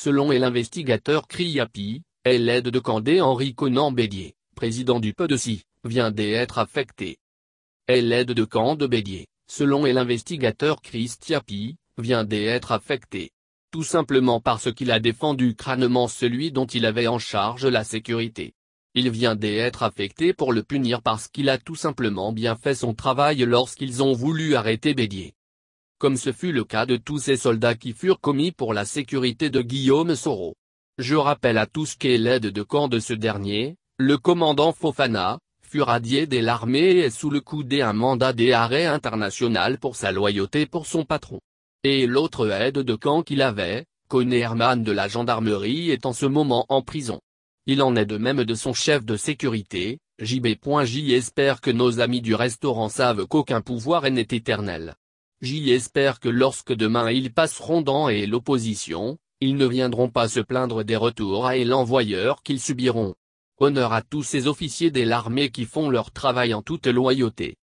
Selon l'investigateur Criapi, l'aide de Candé Henri Conan Bédier, président du si vient d'être affectée. L'aide de Candé de Bédier, selon l'investigateur Christiapi, vient d'être affecté. Tout simplement parce qu'il a défendu crânement celui dont il avait en charge la sécurité. Il vient d'être affecté pour le punir parce qu'il a tout simplement bien fait son travail lorsqu'ils ont voulu arrêter Bédier comme ce fut le cas de tous ces soldats qui furent commis pour la sécurité de Guillaume Soro. Je rappelle à tous qu'est l'aide de camp de ce dernier, le commandant Fofana, fut radié de l'armée et est sous le coup d'un mandat d'arrêt international pour sa loyauté pour son patron. Et l'autre aide de camp qu'il avait, Conné Herman de la gendarmerie est en ce moment en prison. Il en est de même de son chef de sécurité, JB.J. Espère que nos amis du restaurant savent qu'aucun pouvoir n'est éternel. J'y espère que lorsque demain ils passeront dans et l'opposition, ils ne viendront pas se plaindre des retours à et l'envoyeur qu'ils subiront. Honneur à tous ces officiers de l'armée qui font leur travail en toute loyauté.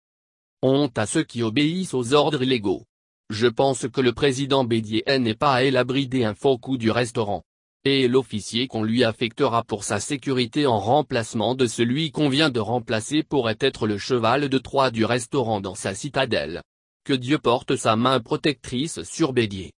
Honte à ceux qui obéissent aux ordres illégaux. Je pense que le président Bédier n'est pas à l'abri un faux coup du restaurant. Et l'officier qu'on lui affectera pour sa sécurité en remplacement de celui qu'on vient de remplacer pourrait être le cheval de Troie du restaurant dans sa citadelle que Dieu porte sa main protectrice sur Bélier.